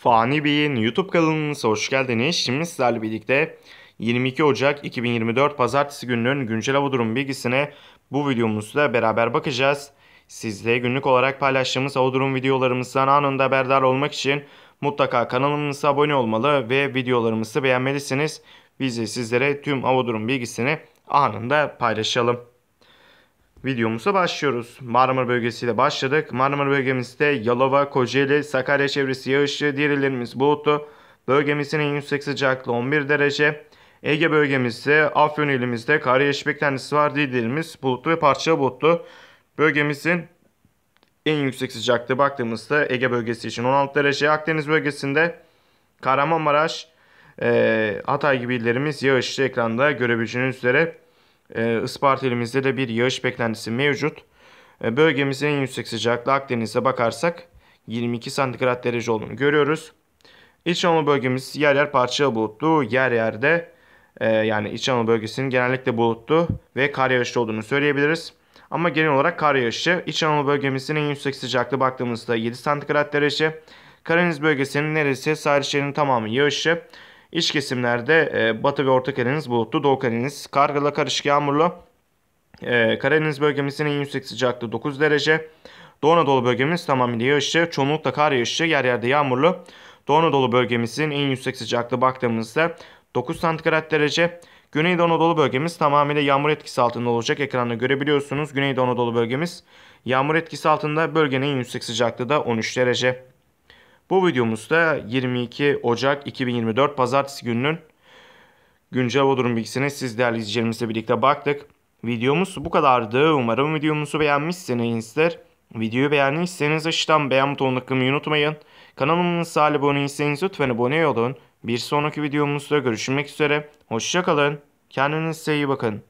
Fani Bey'in YouTube kanalına hoş geldiniz. Şimdi sizlerle birlikte 22 Ocak 2024 Pazartesi gününün güncel hava durum bilgisine bu videomuzda beraber bakacağız. Sizle günlük olarak paylaştığımız hava durum videolarımızdan anında haberdar olmak için mutlaka kanalımıza abone olmalı ve videolarımızı beğenmelisiniz. Biz de sizlere tüm hava durum bilgisini anında paylaşalım videomuza başlıyoruz. Marmara bölgesiyle başladık. Marmara bölgemizde Yalova, Kocaeli, Sakarya çevresi yağışlı, diğer illerimiz bulutlu. Bölgemizin en yüksek sıcaklığı 11 derece. Ege bölgemizde, Afyon ilimizde kar yağışı beklentisi var. Diğer bulutlu ve parça bulutlu. Bölgemizin en yüksek sıcaklığı baktığımızda Ege bölgesi için 16 derece. Akdeniz bölgesinde Kahramanmaraş, Hatay gibi illerimiz yağışlı ekranda görebileceğiniz üzere ee, Isparta ilimizde de bir yağış beklentisi mevcut. Ee, bölgemizin en yüksek sıcaklığı Akdeniz'e bakarsak 22 santigrat derece olduğunu görüyoruz. İç Anadolu bölgemiz yer yer parçalı bulutlu, yer yerde e, yani İç Anadolu bölgesinin genellikle bulutlu ve kar yağışlı olduğunu söyleyebiliriz. Ama genel olarak kar yağışı. İç Anadolu bölgemizin en yüksek sıcaklığı baktığımızda 7 santigrat derece. Karadeniz bölgesinin neredeyse sahil şehrinin tamamı yağışlı. İç kesimlerde e, Batı ve Orta Karadeniz bulutlu, Doğu Karadeniz kargıla karışık yağmurlu. E, Karadeniz bölgemizin en yüksek sıcaklığı 9 derece. Doğu Anadolu bölgemiz tamamıyla yağışlı, çoğunlukla kar yağışlı, yer yerde yağmurlu. Doğu Anadolu bölgemizin en yüksek sıcaklığı baktığımızda 9 santigrat derece. Güneydoğu Anadolu bölgemiz tamamıyla yağmur etkisi altında olacak. Ekranda görebiliyorsunuz. Güneydoğu Anadolu bölgemiz yağmur etkisi altında. Bölgenin en yüksek sıcaklığı da 13 derece. Bu videomuzda 22 Ocak 2024 Pazartesi gününün güncel o durum bilgisine siz değerli izleyicilerimizle birlikte baktık. Videomuz bu kadardı. Umarım videomuzu beğenmişsinizdir. Videoyu beğendiyseniz aşağıdan beğen butonuna tıklamayı unutmayın. Kanalımıza abone değilseniz lütfen abone olun. Bir sonraki videomuzda görüşmek üzere. Hoşçakalın. Kendinize iyi bakın.